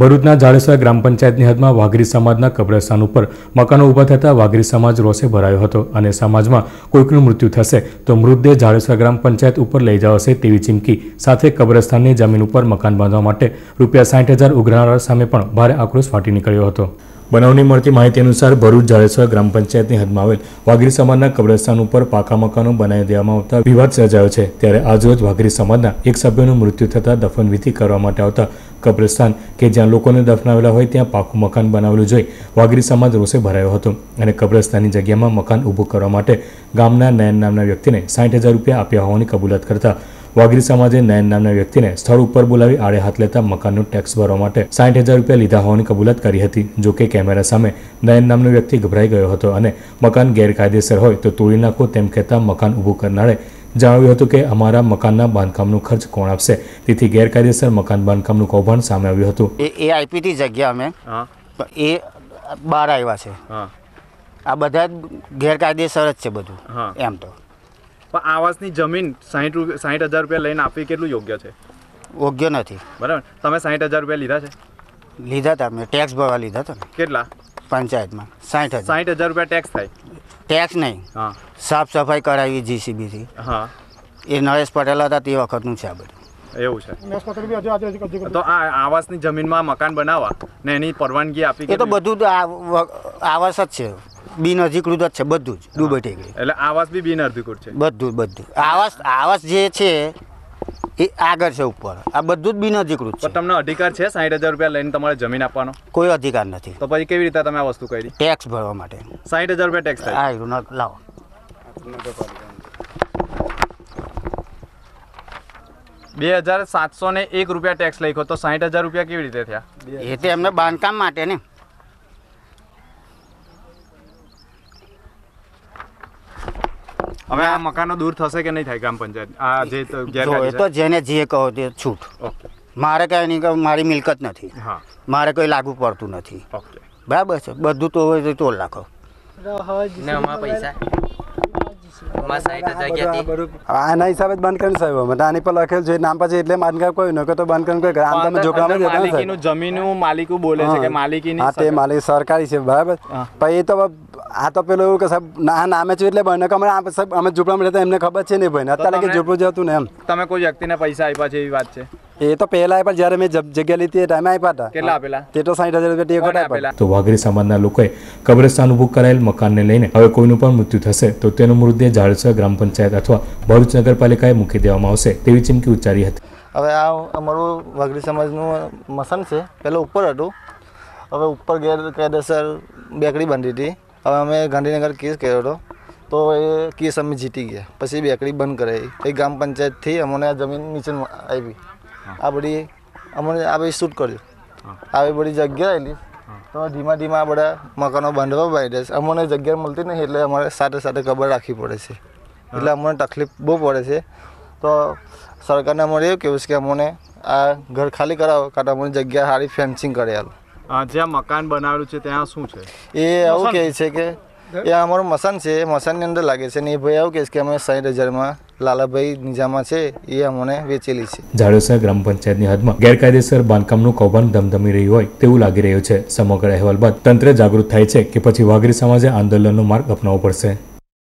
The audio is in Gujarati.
ભરૂચના જાડેસર ગ્રામ પંચાયતની હદમાં વાઘરી સમાજના કબ્રસ્તાન ઉપર મકાનો ઊભા થતાં વાઘરી સમાજ રોષે ભરાયો હતો અને સમાજમાં કોઈકનું મૃત્યુ થશે તો મૃતદેહ જાડેસર ગ્રામ પંચાયત ઉપર લઈ જવાશે તેવી ચીમકી સાથે કબ્રસ્તાનની જમીન ઉપર મકાન બાંધવા માટે રૂપિયા સાઠ હજાર ઉઘરાણા સામે પણ ભારે આક્રોશ ફાટી નીકળ્યો હતો બનાવની મળતી માહિતી અનુસાર ભરૂચ જાડેશ્વર ગ્રામ પંચાયતની હદમાં આવેલ વાઘરી સમાજના કબ્રસ્તાન ઉપર પાકા મકાનો બનાવી દેવામાં આવતા વિવાદ સર્જાયો છે ત્યારે આજરોજ વાઘરી સમાજના એક સભ્યનું મૃત્યુ થતાં દફનવિધિ કરવા માટે આવતા કબરસ્તાન કે જ્યાં લોકોને દફનાવેલા હોય ત્યાં પાકો મકાન બનાવવાનો જઈ વાગરી સમાજ રોસે ભરાયો હતો અને કબ્રસ્તાની જગ્યામાં મકાન ઊભો કરવા માટે ગામના નયન નામના વ્યક્તિને 60000 રૂપિયા આપ્યા હોવાની કબૂલાત કરતા વાગરી સમાજે નયન નામના વ્યક્તિને સ્થળ ઉપર બોલાવી આડે હાથ લેતા મકાનનો ટેક્સ ભરવા માટે 60000 રૂપિયા લીધા હોવાની કબૂલાત કરી હતી જો કે કેમેરા સામે નયન નામનો વ્યક્તિ ગભરાઈ ગયો હતો અને મકાન ગેરકાયદેસર હોય તો તોડી નાખો તેમ કહેતા મકાન ઊભો કરનાળે જણાવ્યું હતું કે અમારા મકાનના બાંધકામનો ખર્ચ કોણ આપશે તેથી ગેરકાયદેસર મકાન બાંધકામનું કૌભાંડ સામે આવ્યું હતું એ આઈપીટી જગ્યા અમે એ બહાર આવ્યા છે આ બધા ગેરકાયદેસર જ છે બધું એમ તો પણ આવાસની જમીન સાહીઠ રૂપિયા સાહીઠ હજાર રૂપિયા લઈને આપવી કેટલું યોગ્ય છે યોગ્ય નથી બરાબર તમે સાહીઠ હજાર રૂપિયા લીધા છે લીધા હતા મેં ટેક્સ ભરવા લીધા હતા કેટલા પંચાયતમાં સાઠ હજાર સાઠ હજાર રૂપિયા ટેક્સ થાય ટેક્સ નહીં હા સાફ સફાઈ કરાવી જીસીબીથી હા એ નરેશ પટેલ હતા તે વખતનું છે આ બધું એવું છે તો આ આવાસની જમીનમાં મકાન બનાવવા ને એની પરવાનગી આપી એ તો બધું આવાસ જ છે બિન અધિકૃત જ છે બધું જ ડુબે ગઈ એટલે આવાસ બી બિન અધિકૃત છે બધું બધું આવાસ આવાસ જે છે એ આગળ છે ઉપર આ બધું જ બિનઅધિકૃત છે પણ તમને અધિકાર છે સાહીઠ હજાર રૂપિયા લઈને તમારે જમીન આપવાનો કોઈ અધિકાર નથી તો પછી કેવી રીતે તમે આ વસ્તુ કરી ટેક્સ ભરવા માટે સાહીઠ હજાર રૂપિયા ટેક્સ થાય લાવો બે હજાર સાતસો ને એક રૂપિયા ટેક્સ લખ્યો તો સાહીઠ હજાર રૂપિયા કેવી રીતે થયા એ તો એમને બાંધકામ માટે ને હવે આ મકાનો દૂર થશે કે નહીં થાય ગ્રામ પંચાયત આ જે ગેરકાયદે તો જેને જે કહો તે છૂટ મારે કઈ નહીં મારી મિલકત નથી મારે કોઈ લાગુ પડતું નથી બરાબર છે બધું તો હોય તો ટોલ નાખો બંધ કરીને સાહેબ અમે આની પર લખેલ છે નામ પછી એટલે માનકા કોઈ નકો તો બંધ કરીને કોઈ આમ તમે જમીનનું માલિકું બોલે છે કે માલિકીની તે માલિક સરકારી છે બરાબર એ તો આ તો પેલું એવું કે સાહેબ ના નામે છું એટલે ભાઈ કે આ સાહેબ અમે ઝૂંપડામાં રહેતા એમને ખબર છે નહીં ભાઈ અત્યારે કે ઝૂંપડું જતું ને એમ તમે કોઈ વ્યક્તિને પૈસા આપ્યા છે એવી વાત છે એ તો પહેલા આપ્યા જ્યારે મેં જગ્યા લીધી એ ટાઈમે આપ્યા હતા કેટલા આપેલા તે તો સાઈઠ હજાર રૂપિયા ટેકો આપેલા તો વાઘરી સમાજના લોકોએ કબ્રસ્તાન ઉભું કરાયેલ મકાનને લઈને હવે કોઈનું પણ મૃત્યુ થશે તો તેનો મૃતદેહ ઝાડસર ગ્રામ પંચાયત અથવા ભરૂચ નગરપાલિકાએ મૂકી દેવામાં આવશે તેવી ચીમકી ઉચ્ચારી હતી હવે આ અમારું વાઘરી સમાજનું મસન છે પહેલાં ઉપર હતું હવે ઉપર ગેરકાયદેસર બેકડી બાંધી હતી હવે અમે ગાંધીનગર કેસ કર્યો હતો તો એ કેસ અમે જીતી ગયા પછી બેકરી બંધ કરાવી એ ગ્રામ પંચાયતથી અમને આ જમીન નીચે આવી આ બધી અમને આ બધી શૂટ કર્યું આવી બધી જગ્યા આવેલી તો ધીમા ધીમા બધા મકાનો બાંધવા માંડ્યા છે અમને જગ્યા મળતી નહીં એટલે અમારે સાથે સાથે ખબર રાખવી પડે છે એટલે અમને તકલીફ બહુ પડે છે તો સરકારને અમારે એવું કહેવું છે કે અમને આ ઘર ખાલી કરાવો કાં તો અમને જગ્યા સારી ફેન્સિંગ કરે આલો જ્યાં મકાન બનાવેલું છે ત્યાં શું છે એ આવું કહે છે કે એ અમારું મસાન છે એ મસાનની અંદર લાગે છે ને એ ભાઈ આવું કહે છે કે અમે સાઈઠ હજારમાં લાલાભાઈ નિજામા છે એ અમને વેચેલી છે ઝાડોસર ગ્રામ પંચાયતની હદમાં ગેરકાયદેસર બાંધકામનું કૌભાંડ ધમધમી રહ્યું હોય તેવું લાગી રહ્યું છે સમગ્ર અહેવાલ બાદ તંત્ર જાગૃત થાય છે કે પછી વાઘરી સમાજે આંદોલનનો માર્ગ અપનાવવો પડશે